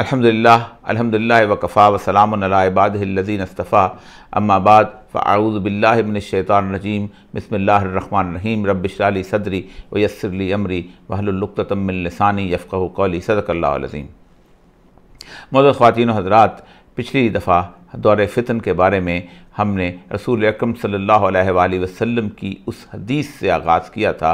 الحمد لله الحمد لله وكفى وسلام على عباده الذين اصطفى اما بعد فاعوذ بالله من الشیطان الرجیم بسم اللہ الرحمن الرحیم رب اشرح لي صدری ويسر لي امری واحلل عقدۃ من لسانی يفقهوا قولی صدق اللہ العظیم معزز خواتین و حضرات पिछली दफ़ा दौर फितन के बारे में हमने रसूल अक्रम सल्ला वसम की उस हदीस से आगाज़ किया था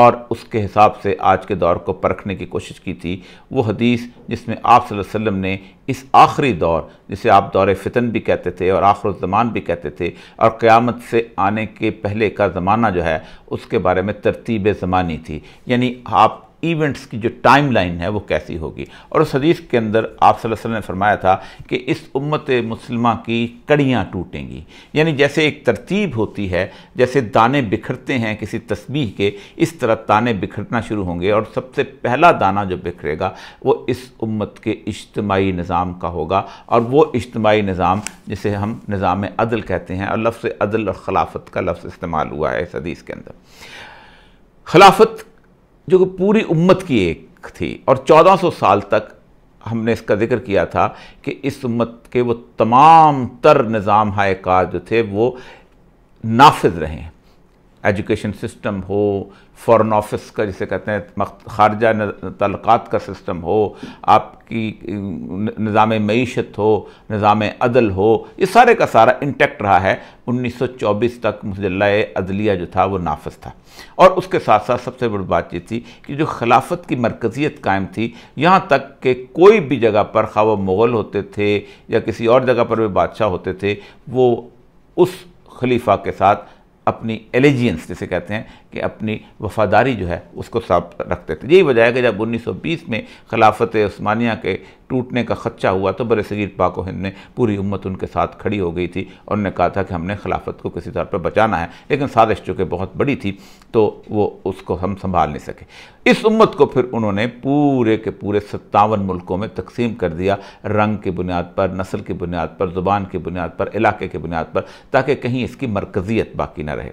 और उसके हिसाब से आज के दौर को परखने की कोशिश की थी वो हदीस जिसमें आप वसल्लम ने इस आखिरी दौर जिसे आप दौर फितन भी कहते थे और आखिर ज़मान भी कहते थे और क़्यामत से आने के पहले का ज़माना जो है उसके बारे में तरतीब ज़मानी थी यानी आप इवेंट्स की जो टाइम लाइन है वो कैसी होगी और उस हदीस के अंदर आप वसल्लम ने फरमाया था कि इस उम्मत मुसलमा की कड़ियाँ टूटेंगी यानी जैसे एक तरतीब होती है जैसे दाने बिखरते हैं किसी तस्बीह के इस तरह दाने बिखरना शुरू होंगे और सबसे पहला दाना जो बिखरेगा वो इस उम्मत के इज्तमाही निज़ाम का होगा और वो इज्तमाही निज़ाम जिसे हम निज़ाम अदल कहते हैं और लफ्ज़ अदल और खिलाफत का लफ्ज़ इस्तेमाल हुआ है इस हदीस के अंदर खिलाफत जो कि पूरी उम्मत की एक थी और 1400 साल तक हमने इसका जिक्र किया था कि इस उम्मत के वो तमाम तर निज़ाम हायकार जो थे वो नाफिज रहे हैं एजुकेशन सिस्टम हो फॉरेन ऑफिस का जिसे कहते हैं खारजा तलक़ात का सिस्टम हो आपकी निज़ाम मीशत हो निज़ाम अदल हो ये सारे का सारा इंटेक्ट रहा है 1924 तक मुजल्ला अदलिया जो था वो नाफज था और उसके साथ साथ सबसे बड़ी बात ये थी कि जो खिलाफत की मरकज़ियत कायम थी यहाँ तक कि कोई भी जगह पर खा वो मुग़ल होते थे या किसी और जगह पर भी बादशाह होते थे वो उस खलीफा के साथ अपनी एलिजियंस जिसे कहते हैं कि अपनी वफादारी जो है उसको साफ रखते थे यही वजह है कि जब 1920 में खिलाफत उस्मानिया के टूटने का खदशा हुआ तो बर सगीर पाको हिंद ने पूरी उम्मत उनके साथ खड़ी हो गई थी और उन्होंने कहा था कि हमने खिलाफत को किसी तौर पर बचाना है लेकिन साजिश चूँकि बहुत बड़ी थी तो वो उसको हम संभाल नहीं सके इस उम्मत को फिर उन्होंने पूरे के पूरे सत्तावन मुल्कों में तकसीम कर दिया रंग की बुनियाद पर नस्ल की बुनियाद पर ज़ुबान की बुनियाद पर इलाके की बुनियाद पर ताकि कहीं इसकी मरकज़ियत बाकी ना रहे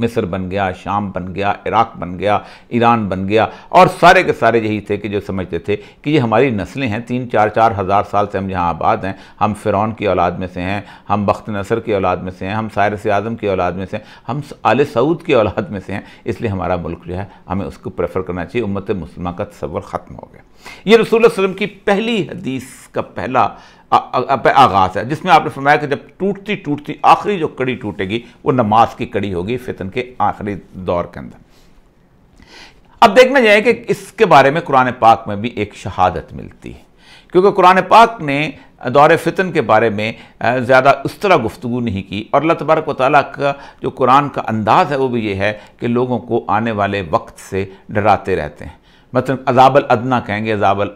मिस्र बन गया शाम बन गया इराक बन गया ईरान बन गया और सारे के सारे यही थे कि जो समझते थे कि ये हमारी नस्लें हैं तीन चार चार हज़ार साल से हम यहाँ आबाद हैं हम फ़िरौन की औलाद में से हैं हम बख्त नसर की औलाद में से हैं हम सायरस आज़म की औलाद में से हैं हम आल सऊद की औलाद में से हैं इसलिए हमारा मुल्क जो है हमें उसको प्रेफर करना चाहिए उम्मत मुसलमा का तस्वर ख़त्म हो गया ये रसूल वसलम की पहली हदीस का पहला पे आगाज़ है जिसमें आपने फरमाया कि जब टूटती टूटती आखिरी जो कड़ी टूटेगी वो नमाज की कड़ी होगी फितन के आखिरी दौर के अंदर अब देखना जाए कि इसके बारे में कुरान पाक में भी एक शहादत मिलती है क्योंकि कुरान पाक ने दौर फितन के बारे में ज़्यादा उस तरह गुफ्तु नहीं की और अल्लाह तबारक वाली का जो कुरान का अंदाज़ है वो भी ये है कि लोगों को आने वाले वक्त से डराते रहते हैं मतलब अजाबल अदना कहेंगे अजाबल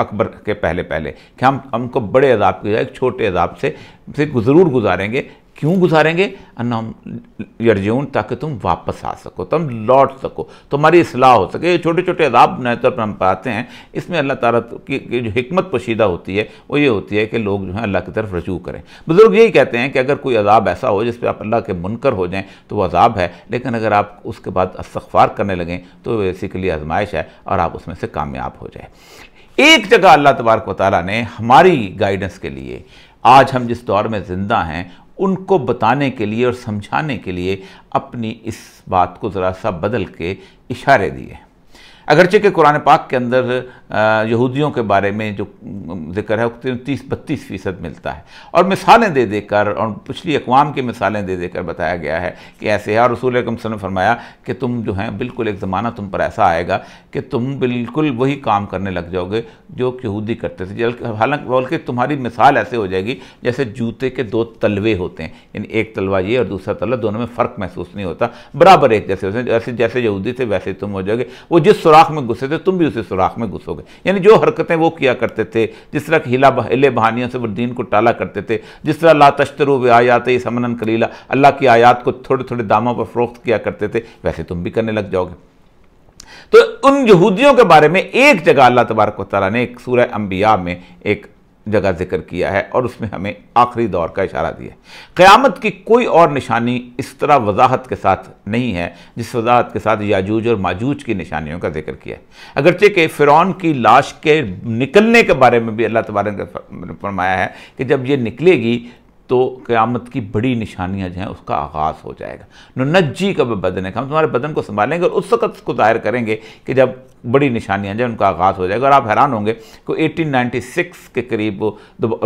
अकबर के पहले पहले कि हम हमको बड़े अदाब की जाए छोटे अदाब से से ज़रूर गुजारेंगे क्यों गुजारेंगे अन्ना यर्जून ताकि तुम वापस आ सको तुम लौट सको तुम्हारी असलाह हो सके ये छोटे छोटे अदाब नए तौर पर हम पाते हैं इसमें अल्लाह ताला की, की जो हमत पोशीदा होती है वो ये होती है कि लोग जो है अल्लाह की तरफ रजू करें बुज़ुर्ग यही कहते हैं कि अगर कोई अदाब ऐसा हो जिस पर आप अल्लाह के मुनकर हो जाएँ तो वह अदाब है लेकिन अगर आप उसके बाद अस्तफ़ार करने लगें तो बेसिकली आजमाइश है और आप उसमें से कामयाब हो जाए एक जगह अल्लाह तबारक वाली ने हमारी गाइडेंस के लिए आज हम जिस दौर में ज़िंदा हैं उनको बताने के लिए और समझाने के लिए अपनी इस बात को ज़रा सा बदल के इशारे दिए हैं अगरचे के कुरान पाक के अंदर यहूदियों के बारे में जो जिक्र है तीन तीस बत्तीस फ़ीसद मिलता है और मिसालें दे देकर और पिछली अकवाम की मिसालें दे देकर बताया गया है कि ऐसे है और रसूल कमसन ने फरमाया कि तुम जो हैं बिल्कुल एक ज़माना तुम पर ऐसा आएगा कि तुम बिल्कुल वही काम करने लग जाओगे जो यहूदी करते थे हालांकि बल्कि तुम्हारी मिसाल ऐसे हो जाएगी जैसे जूते के दो तलवे होते हैं यानी एक तलवा ये और दूसरा तलवा दोनों में फ़र्क महसूस नहीं होता बराबर एक जैसे होते हैं जैसे जैसे यहूदी थे वैसे तुम हो जाओगे वो जिस सुरा सुराख में घुसे थे तुम भी उसी सुराख में घुसोगे यानी जो हरकतें वो किया करते थे जिस तरह हिला हिले बहानियों से वो दीन को टाला करते थे जिस तरह ला तश्तरु आयात समनन कलीला अल्लाह की आयात को थोड़े थोड़े दामों पर फरोख्त किया करते थे वैसे तुम भी करने लग जाओगे तो उन यहूदियों के बारे में एक जगह अल्लाह तबारक ने एक सूर अम्बिया में एक जगह जिक्र किया है और उसमें हमें आखिरी दौर का इशारा दिया है क़्यामत की कोई और निशानी इस तरह वजाहत के साथ नहीं है जिस वजाहत के साथ याजूज और माजूज की निशानियों का जिक्र किया है अगरचे के फ़िरौन की लाश के निकलने के बारे में भी अल्लाह तबारा ने फरमाया है कि जब ये निकलेगी तो क़्यामत की बड़ी निशानियाँ जो हैं उसका आगाज़ हो जाएगा नज्जी का बदन है हम तुम्हारे बदन को संभालेंगे और उस वक्त उसको जाहिर करेंगे कि जब बड़ी निशानियाँ जो उनका आगाज़ हो जाएगा और आप हैरान होंगे कि 1896 के करीब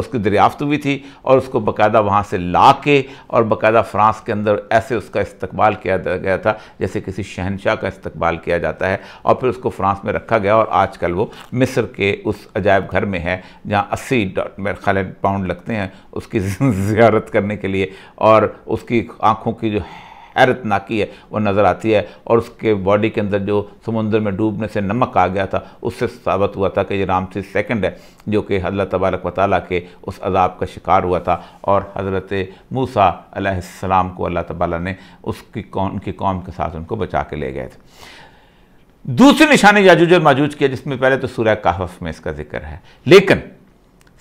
उसकी दरियाफ्त हुई थी और उसको बाकायदा वहाँ से ला के और बाकायदा फ्रांस के अंदर ऐसे उसका इस्तकबाल किया गया था जैसे किसी शहनशाह का इस्तकबाल किया जाता है और फिर उसको फ्रांस में रखा गया और आजकल वो मिस्र के उस अजायब घर में है जहाँ अस्सी डॉट मेरे ख्याल पाउंड लगते हैं उसकी ज़्यारत करने के लिए और उसकी आँखों की जो हैरत नाकी है वो नज़र आती है और उसके बॉडी के अंदर जो समुंदर में डूबने से नमक आ गया था उससे साबित हुआ था कि ये रामसी सेकेंड है जो कि हजरत तबारक वाली के उस अजाब का शिकार हुआ था और हज़रत मूसा अलैहिस्सलाम को अल्लाह तबाला ने उसकी कौम की कौम के साथ उनको बचा के ले गए थे दूसरी निशानी याजूज और माजूज किया जिसमें पहले तो सूर्य काहफ में इसका जिक्र है लेकिन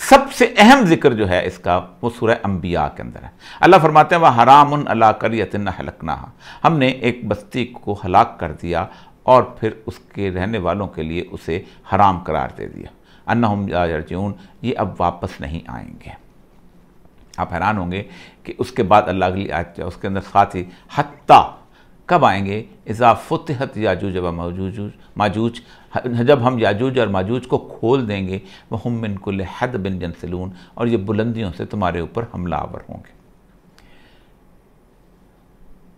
सबसे अहम जिक्र जो है इसका वो सुरह अम्बिया के अंदर है अल्लाह फरमाते हैं वह हराम अला कर हलकना हमने एक बस्ती को हलाक कर दिया और फिर उसके रहने वालों के लिए उसे हराम करार दे दिया अन्ना याजून ये अब वापस नहीं आएंगे आप हैरान होंगे कि उसके बाद अल्लाह अगली आयत उसके अंदर साथ ही हती कब आएंगे इज़ा फुतहत याजूज व मौजूज माजूज जब हम याजूज और माजूज को खोल देंगे वह हम मिनकुल हद बिन जनसलून और ये बुलंदियों से तुम्हारे ऊपर हमलावर होंगे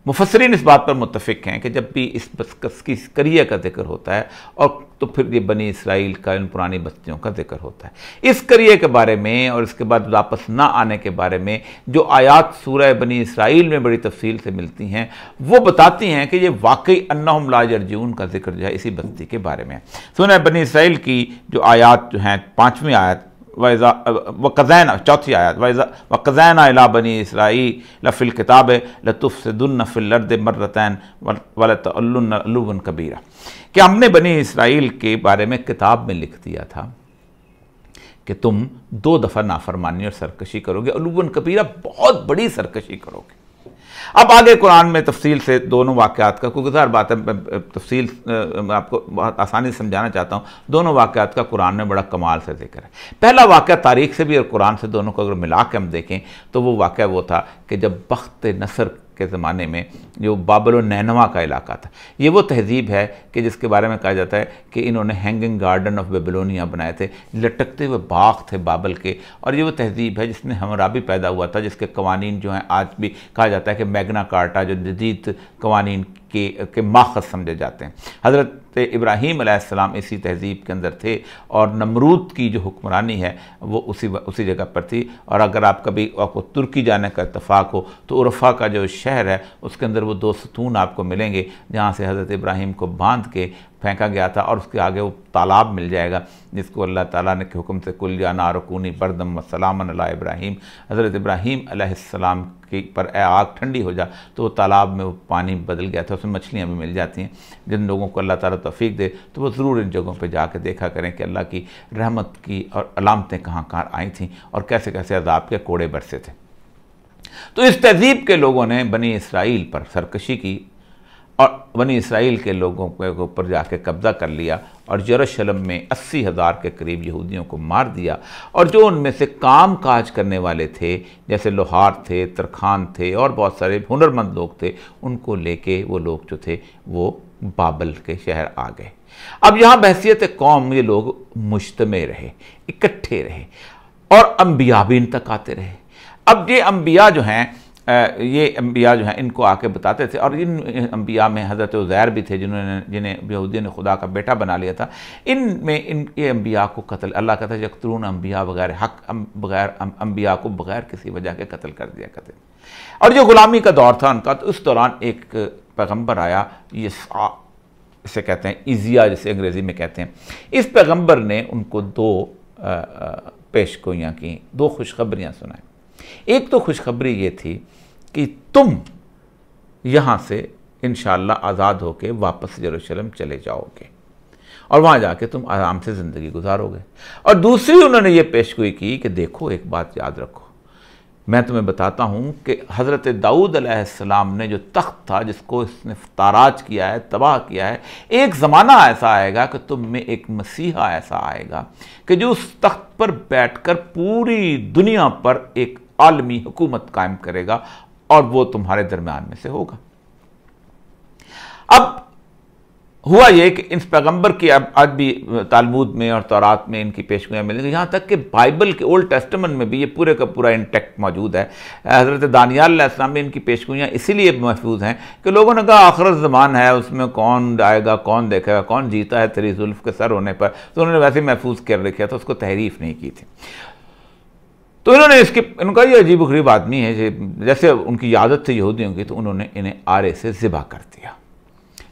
मुफसरिन इस बात पर मुतफिक हैं कि जब भी इस बस की करिया का जिक्र होता है और तो फिर ये बनी इसराइल का इन पुरानी बस्तियों का जिक्र होता है इस करिए के बारे में और इसके बाद वापस ना आने के बारे में जो आयात सूरह बनी इसराइल में बड़ी तफसील से मिलती हैं वो बताती हैं कि ये वाकई अन्नाज अर्जुन का जिक्र जो है इसी बस्ती के बारे में है सुना बनी इसराइल की जो आयात जो हैं पाँचवीं आयत वैज़ा चौथी आयत वैज़ा वकज़ैन अला बनी इसराई लफिल किताब लतुफ़ सदुल्न लर्द मर्रतैन वलतुन कबीरा कि हमने बनी इसराइल के बारे में किताब में लिख दिया था कि तुम दो दफ़ा नाफरमानी और सरकशी करोगे अलूबन कबीरा बहुत बड़ी सरकशी करोगे अब आगे कुरान में तफसील से दोनों वाक़ात का क्योंकि हर बात है तफसील आपको बहुत आसानी से समझाना चाहता हूँ दोनों वाक़ात का कुरान में बड़ा कमाल से जिक्र है पहला वाक़ तारीख से भी और कुरान से दोनों को अगर मिला के हम देखें तो वो वाक़ वो था कि जब बख्त नसर के ज़माने में जो बाबल नहनवा का इलाका था ये वो तहजीब है कि जिसके बारे में कहा जाता है कि इन्होंने हैंगिंग गार्डन ऑफ बेबलोनिया बनाए थे लटकते हुए बाग थे बाबल के और ये वो तहजीब है जिसमें हमरा भी पैदा हुआ था जिसके कवानीन जो हैं आज भी कहा जाता है कि मैगना कार्टा जो जदीद कवानीन के के माखज समझे जाते हैं हज़रत इब्राहीम आसमाम इसी तहजीब के अंदर थे और नमरूद की जो हुक्मरानी है वो उसी उसी जगह पर थी और अगर आप कभी आपको तुर्की जाने का इतफ़ाक़ हो तो उर्फ़ा का जो शहर है उसके अंदर वो दो सतून आपको मिलेंगे जहाँ से हज़रत इब्राहिम को बांध के फेंका गया था और उसके आगे वो तालाब मिल जाएगा जिसको अल्लाह ताला ने के हुक्म से कुल जाना रकूनी बरदम सलाम इब्राहिम हज़रत इब्राहीम अलैहिस्सलाम की पर आग ठंडी हो जा तो वो तालाब में वो पानी बदल गया था उसमें मछलियाँ भी मिल जाती हैं जिन लोगों को अल्लाह ताला तौफीक दे तो वो ज़रूर इन जगहों पर जाके देखा करें कि अल्लाह की रहमत की और अलामतें कहाँ कहाँ आई थी और कैसे कैसे अजाब के कोड़े बरसे थे तो इस तहजीब के लोगों ने बनी इसराइल पर सरकशी की और वनी इसराइल के लोगों के ऊपर जाके कब्ज़ा कर लिया और यरूशलेम में अस्सी हज़ार के करीब यहूदियों को मार दिया और जो उनमें से काम काज करने वाले थे जैसे लोहार थे तरखान थे और बहुत सारे हुनरमंद लोग थे उनको लेके वो लोग जो थे वो बाबल के शहर आ गए अब यहाँ बहसीत कौम ये लोग मुश्तमे रहे इकट्ठे रहे और अम्बिया भी इन तक आते रहे अब ये अम्बिया जो हैं ये अम्बिया जो हैं इनको आके बताते थे और इन अम्बिया में हज़रत ज़ैर भी थे जिन्होंने जिन्हें बेहूदी ने खुदा का बेटा बना लिया था इन में इन ये अम्बिया को कत्ल अल्लाह कहता है यकतरून अम्बिया बगैर हक बगैर अम्बिया को बगैर किसी वजह के कत्ल कर दिया कहते और जो ग़ुलामी का दौर था उनका तो उस दौरान एक पैगम्बर आया ये इसे कहते हैं ईजिया जिसे अंग्रेज़ी में कहते हैं इस पैगम्बर ने उनको दो पेशगोइयाँ की दो खुशखबरियाँ सुनाई एक तो खुशखबरी ये थी कि तुम यहाँ से इन आज़ाद होके वापस यरूशलेम चले जाओगे और वहाँ जाके तुम आराम से ज़िंदगी गुजारोगे और दूसरी उन्होंने ये पेशगोई की कि देखो एक बात याद रखो मैं तुम्हें बताता हूँ कि हज़रत दाऊद अलैहिस्सलाम ने जो तख्त था जिसको इसने ताराज किया है तबाह किया है एक ज़माना ऐसा आएगा कि तुम में एक मसीहा ऐसा आएगा कि जो उस तख्त पर बैठकर पूरी दुनिया पर एक आलमी हुकूमत कायम करेगा और वो तुम्हारे दरम्यान में से होगा अब हुआ यह कि इस पैगंबर की अब आज भी तालमूद में और तौरात में इनकी पेशगोयाँ मिलेंगी यहां तक कि बाइबल के ओल्ड टेस्टमेंट में भी ये पूरे का पूरा इंटेक्ट मौजूद है हज़रत दानियालाम में इनकी पेशगोयाँ इसीलिए महफूज हैं कि लोगों ने कहा आखिर ज़मान है उसमें कौन आएगा कौन देखेगा कौन जीता है तेरी जुल्फ के सर होने पर तो उन्होंने वैसे महफूज कर रखे तो उसको तहरीफ नहीं की थी तो इन्होंने इसके इनका ये अजीब गरीब आदमी है जैसे उनकी आदत थी यहूदियों की तो उन्होंने इन्हें आरे से ज़िबा कर दिया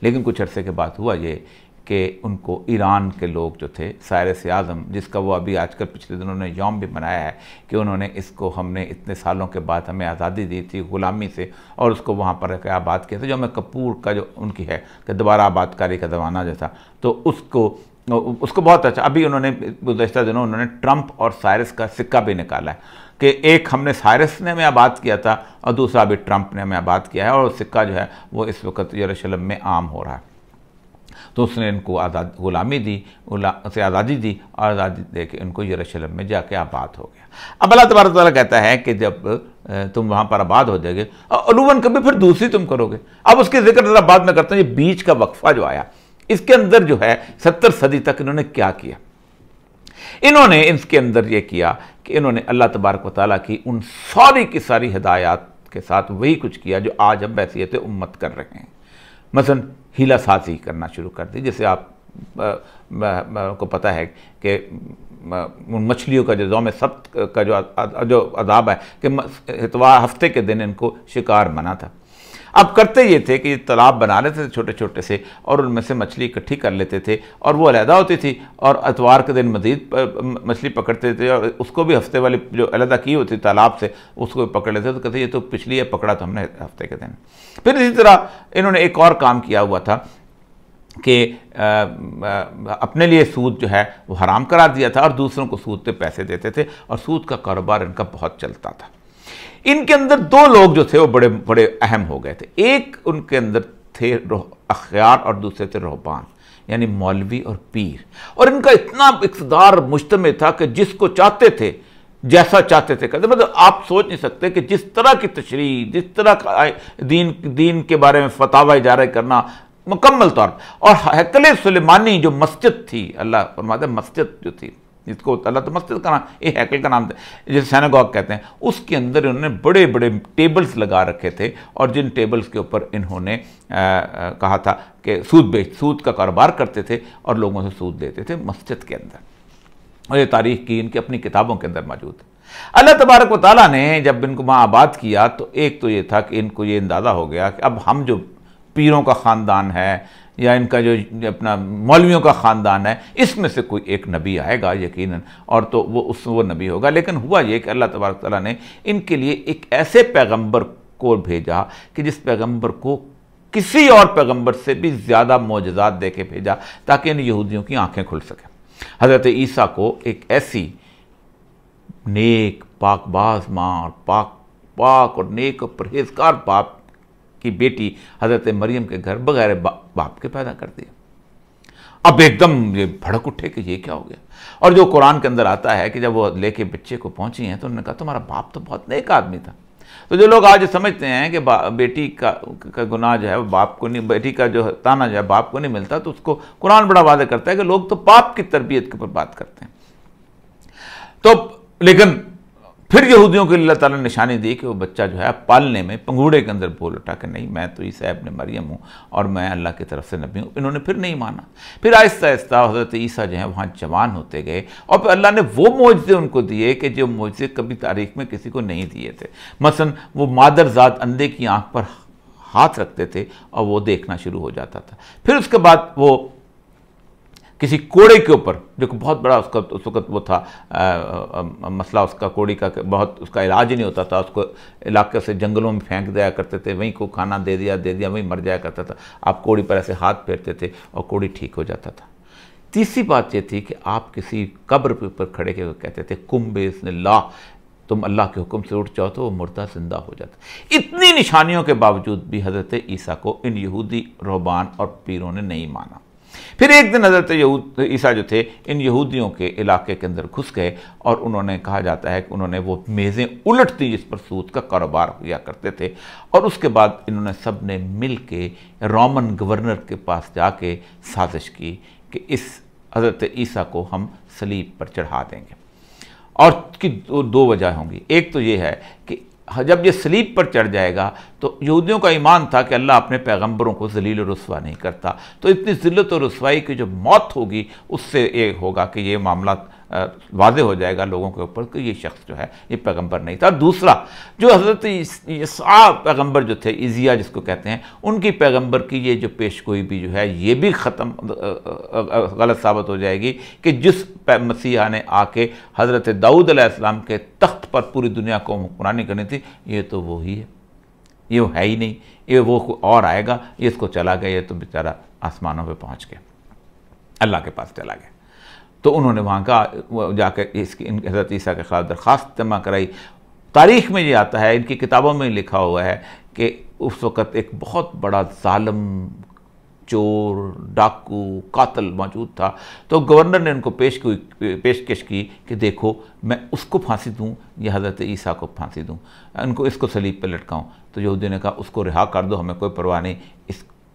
लेकिन कुछ अरसे के बाद हुआ ये कि उनको ईरान के लोग जो थे सायरस आज़म जिसका वो अभी आजकल पिछले दिनों ने यौम भी मनाया है कि उन्होंने इसको हमने इतने सालों के बाद हमें आज़ादी दी थी ग़ुलामी से और उसको वहाँ पर आबाद किया था जो हमें कपूर का जो उनकी है कि दोबारा आबादकारी का ज़माना जो था तो उसको उसको बहुत अच्छा अभी उन्होंने गुजशत दिनों उन्होंने ट्रंप और साइरस का सिक्का भी निकाला है कि एक हमने साइरस ने हमें आबाद किया था और दूसरा अभी ट्रंप ने हमें आबाद किया है और सिक्का जो है वो इस वक्त यरूशलेम में आम हो रहा है तो उसने इनको आज़ाद गुलामी दी उसे आज़ादी दी और आज़ादी दे के इनको यरूशलेम में जाके आबाद हो गया अब अल्लाह तबारक तला कहता है कि जब तुम वहाँ पर आबाद हो जाएगे और अलूवन कभी फिर दूसरी तुम करोगे अब उसके जिक्र ज़रा बाद में करते हैं ये बीच का वक्फा जो आया इसके अंदर जो है सत्तर सदी तक इन्होंने क्या किया इन्होंने इसके अंदर ये किया कि इन्होंने अल्लाह तबारक वाली की उन सारी की सारी हदायत के साथ वही कुछ किया जो आज हम बैसीत उम्मत कर रहे हैं मसन हीला साजी करना शुरू कर दी जैसे आप को पता है कि उन मछलियों का जो जोम सब्त का जो जो अदाब है कि हफ्ते के दिन इनको शिकार मना था अब करते ये थे कि तालाब बना लेते थे छोटे छोटे से और उनमें से मछली इकट्ठी कर लेते थे और वो अलहदा होती थी और अतवार के दिन मजीद मछली पकड़ते थे और उसको भी हफ्ते वाली जो अलहदा की होती तालाब से उसको भी पकड़ लेते थे तो कहते ये तो पिछली ये पकड़ा तो हमने हफ्ते के दिन फिर इसी तरह इन्होंने एक और काम किया हुआ था कि अपने लिए सूद जो है वो हराम करार दिया था और दूसरों को सूद पे पैसे देते थे और सूद का कारोबार इनका बहुत चलता था इनके अंदर दो लोग जो थे वो बड़े बड़े अहम हो गए थे एक उनके अंदर थे अखियार और दूसरे थे रोहबान यानी मौलवी और पीर और इनका इतना इकतदार मुश्तम था कि जिसको चाहते थे जैसा चाहते थे करते मतलब आप सोच नहीं सकते कि जिस तरह की तशरी जिस तरह का दीन दीन के बारे में फतावा इजारा करना मुकम्मल तौर पर और हैकल सलेमानी जो मस्जिद थी अल्लाह फरमाते मस्जिद जो थी जिसको अल्लाह तो मस्जिद का नाम ये हैकल का नाम जैसे सैनागॉग कहते हैं उसके अंदर इन्होंने बड़े बड़े टेबल्स लगा रखे थे और जिन टेबल्स के ऊपर इन्होंने आ, आ, कहा था कि सूद बेच सूद का कारोबार करते थे और लोगों से सूद देते थे मस्जिद के अंदर और ये तारीख की इनकी अपनी किताबों के अंदर मौजूद है अल्लाह तबारक वाली ने जब इनको वहाँ आबाद किया तो एक तो ये था कि इनको ये अंदाज़ा हो गया कि अब हम जो पीरों का ख़ानदान है या इनका जो अपना मौलवियों का ख़ानदान है इसमें से कोई एक नबी आएगा यकीनन और तो वो उस वो नबी होगा लेकिन हुआ ये कि अल्लाह तबारक तला ने इनके लिए एक ऐसे पैगम्बर को भेजा कि जिस पैगम्बर को किसी और पैगम्बर से भी ज़्यादा मोजात दे के भेजा ताकि इन यहूदियों की आँखें खुल सकें हज़रत ईसा को एक ऐसी नेक पाकबाज माँ पाक पाक और नेक और परहेजगार बाप की बेटी हज़रत मरियम के घर बगैर बाप के पैदा कर दिया अब एकदम ये भड़क उठे कि ये क्या हो गया और जो कुरान के अंदर आता है कि जब वो लेके बच्चे को पहुंची हैं तो उन्होंने कहा तुम्हारा बाप तो बहुत नेक आदमी था तो जो लोग आज समझते हैं कि बेटी का का गुनाह जो है बाप को नहीं बेटी का जो ताना जो है बाप को नहीं मिलता तो उसको कुरान बड़ा वादा करता है कि लोग तो बाप की तरबियत के ऊपर बात करते हैं तो लेकिन फिर यहूदियों के लिए अल्लाह ताला निशानी दी कि वो बच्चा जो है पालने में पंगूड़े के अंदर बोल उठा कि नहीं मैं तो ईसा अपने मरियम हूँ और मैं अल्लाह की तरफ से नबी हूँ इन्होंने फिर नहीं माना फिर आहिस्ता आहिस्ता हजरत ईसा जो है वहाँ जवान होते गए और फिर अल्लाह ने वो मुआजे उनको दिए कि जो मुआजे कभी तारीख में किसी को नहीं दिए थे मसन वो मादरजात अंधे की आँख पर हाथ रखते थे और वो देखना शुरू हो जाता था फिर उसके बाद वो किसी कोड़े के ऊपर जो कि बहुत बड़ा उसका उस वक्त वो था आ, आ, मसला उसका कोड़ी का बहुत उसका इलाज ही नहीं होता था उसको इलाके से जंगलों में फेंक दिया करते थे वहीं को खाना दे दिया दे दिया वहीं मर जाया करता था आप कोड़ी पर ऐसे हाथ फेरते थे और कोड़ी ठीक हो जाता था तीसरी बात ये थी कि आप किसी कब्र के ऊपर खड़े के कहते थे कुम्बे ला तुम अल्लाह के हुक्म से उठ जाओ तो वो मुर्दा जिंदा हो जाता इतनी निशानियों के बावजूद भी हज़रत ईसा को इन यहूदी रोबान और पीरों ने नहीं माना फिर एक दिन हजरत यहूद ईसा जो थे इन यहूदियों के इलाके के अंदर घुस गए और उन्होंने कहा जाता है कि उन्होंने वो मेज़ें उलट दी जिस पर सूद का कारोबार किया करते थे और उसके बाद इन्होंने सब ने मिल के रोमन गवर्नर के पास जाके साजिश की कि इस हज़रत ईसा को हम सलीब पर चढ़ा देंगे और की दो, दो वजह होंगी एक तो ये है कि हाँ, जब ये स्लीप पर चढ़ जाएगा तो यहूदियों का ईमान था कि अल्लाह अपने पैगंबरों को जलील और रसवा नहीं करता तो इतनी जिल्लत और रसवाई की जो मौत होगी उससे ये होगा कि ये मामला वाजे हो जाएगा लोगों के ऊपर कि ये शख्स जो है ये पैगंबर नहीं था और दूसरा जो हज़रत पैगंबर जो थे इजिया जिसको कहते हैं उनकी पैगंबर की ये जो पेश गोई भी जो है ये भी ख़त्म गलत साबित हो जाएगी कि जिस मसीहा ने आके हज़रत दाऊद अलैहिस्सलाम के तख्त पर पूरी दुनिया को हुक्मरानी करनी थी ये तो वही है ये है ही नहीं ये वो और आएगा ये इसको चला गया ये तो बेचारा आसमानों पर पहुँच गया अल्लाह के पास चला गया तो उन्होंने वहाँ का जाकर इसकी इन हजरत ईसा के खिलाफ दरख्वास्त जमा कराई तारीख में ये आता है इनकी किताबों में लिखा हुआ है कि उस वक़्त एक बहुत बड़ा ालम चोर डाकू कातल मौजूद था तो गवर्नर ने उनको पेश की पेशकश की कि देखो मैं उसको फांसी दूँ या हज़रत ईसा को फांसी दूँ उनको इसको सलीब पर लटकाऊँ तो यहूदी ने कहा उसको रिहा कर दो हमें कोई परवाह नहीं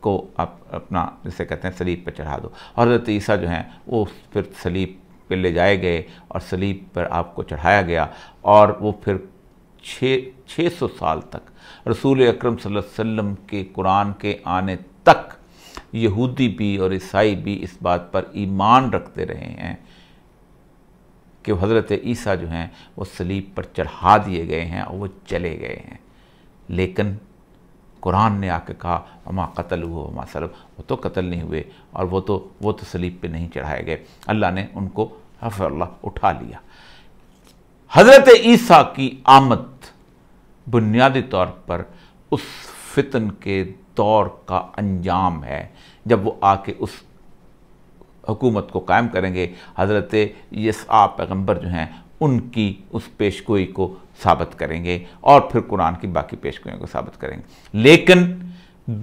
को आप अपना जैसे कहते हैं सलीब पर चढ़ा दो और हज़रत ईसा जो हैं वो फिर सलीब पर ले जाए गए और सलीब पर आपको चढ़ाया गया और वो फिर छः छः सौ साल तक रसूल अक्रम सम के कुरान के आने तक यहूदी भी और ईसाई भी इस बात पर ईमान रखते रहे हैं कि हज़रत ईसा जो हैं वो सलीब पर चढ़ा दिए गए हैं और वो चले गए हैं लेकिन कुरान ने आके कहा अमां कतल हुआ अमां सलब वो तो कत्ल नहीं हुए और वो तो वो तो सलीब पे नहीं चढ़ाए गए अल्लाह ने उनको हफ उठा लिया हज़रत ईसा की आमद बुनियादी तौर पर उस फितन के दौर का अंजाम है जब वो आके उस हुकूमत को कायम करेंगे हज़रत यसआ पैगम्बर जो हैं उनकी उस पेशगोई को साबित करेंगे और फिर कुरान की बाकी पेशगोई को साबित करेंगे लेकिन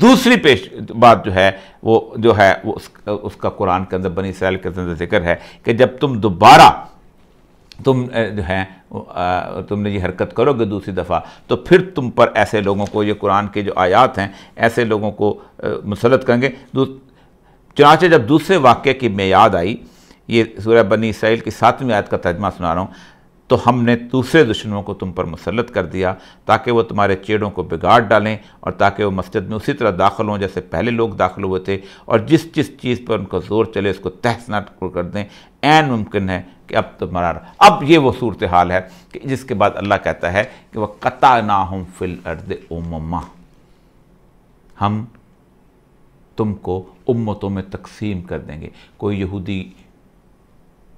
दूसरी पेश बात जो है वो जो है वो उस, उसका कुरान के अंदर बनी सैल के अंदर जिक्र है कि जब तुम दोबारा तुम जो है तुमने ये हरकत करोगे दूसरी दफ़ा तो फिर तुम पर ऐसे लोगों को ये कुरान के जो आयात हैं ऐसे लोगों को मुसलत करेंगे चुनाचे जब दूसरे वाक्य की याद आई ये सूर्य बनी इसराइल की सातवीं आयत का तर्जमा सुना रहा हूँ तो हमने दूसरे दुश्मनों को तुम पर मुसलत कर दिया ताकि वो तुम्हारे चेड़ों को बिगाड़ डालें और ताकि वो मस्जिद में उसी तरह दाखिल हों जैसे पहले लोग दाखिल हुए थे और जिस जिस चीज़ पर उनका जोर चले उसको तहस कर दें एन मुमकिन है कि अब तुम्हारा अब ये वो सूरत हाल है कि जिसके बाद अल्लाह कहता है कि वह कता ना हम फिल अर्द उम्मा हम तुमको उम्मतों में तकसीम कर देंगे कोई यहूदी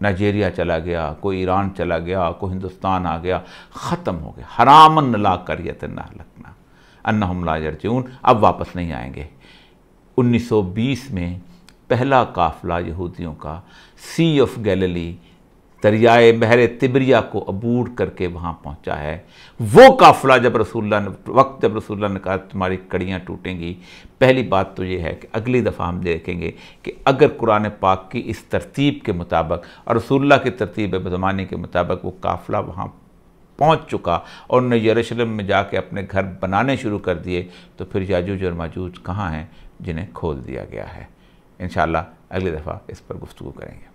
नाइजेरिया चला गया कोई ईरान चला गया कोई हिंदुस्तान आ गया ख़त्म हो गया हराम ला करियत ना लकना अन्ना हमला जर्जून अब वापस नहीं आएंगे 1920 में पहला काफिला यहूदियों का सी ऑफ गैलली दरियाए महर तिबरिया को अबूर करके वहाँ पहुँचा है वो काफिला जब रसूल्ला ने वक्त जब रसूल्ला ने कहा तुम्हारी कड़ियाँ टूटेंगी पहली बात तो ये है कि अगली दफ़ा हम देखेंगे कि अगर कुरान पाक की इस तरतीब के मुताबिक और रसूल्ला की तरतीब ज़माने के मुताबिक वो काफिला वहाँ पहुँच चुका और उन्होंने यरूशलेम में जाके अपने घर बनाने शुरू कर दिए तो फिर याजूज और माजूज कहाँ हैं जिन्हें खोल दिया गया है इन अगली दफ़ा इस पर गुफ्तु करेंगे